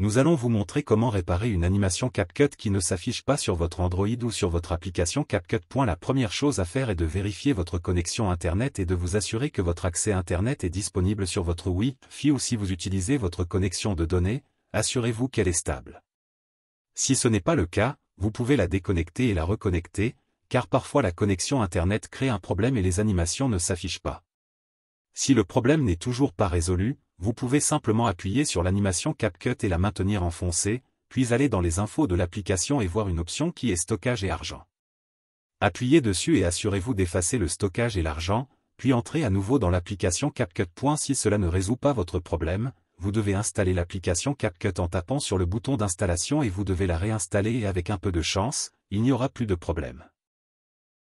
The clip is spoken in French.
nous allons vous montrer comment réparer une animation CapCut qui ne s'affiche pas sur votre Android ou sur votre application CapCut. La première chose à faire est de vérifier votre connexion Internet et de vous assurer que votre accès Internet est disponible sur votre Wi-Fi ou si vous utilisez votre connexion de données, assurez-vous qu'elle est stable. Si ce n'est pas le cas, vous pouvez la déconnecter et la reconnecter, car parfois la connexion Internet crée un problème et les animations ne s'affichent pas. Si le problème n'est toujours pas résolu, vous pouvez simplement appuyer sur l'animation CapCut et la maintenir enfoncée, puis aller dans les infos de l'application et voir une option qui est Stockage et argent. Appuyez dessus et assurez-vous d'effacer le stockage et l'argent, puis entrez à nouveau dans l'application CapCut. Si cela ne résout pas votre problème, vous devez installer l'application CapCut en tapant sur le bouton d'installation et vous devez la réinstaller et avec un peu de chance, il n'y aura plus de problème.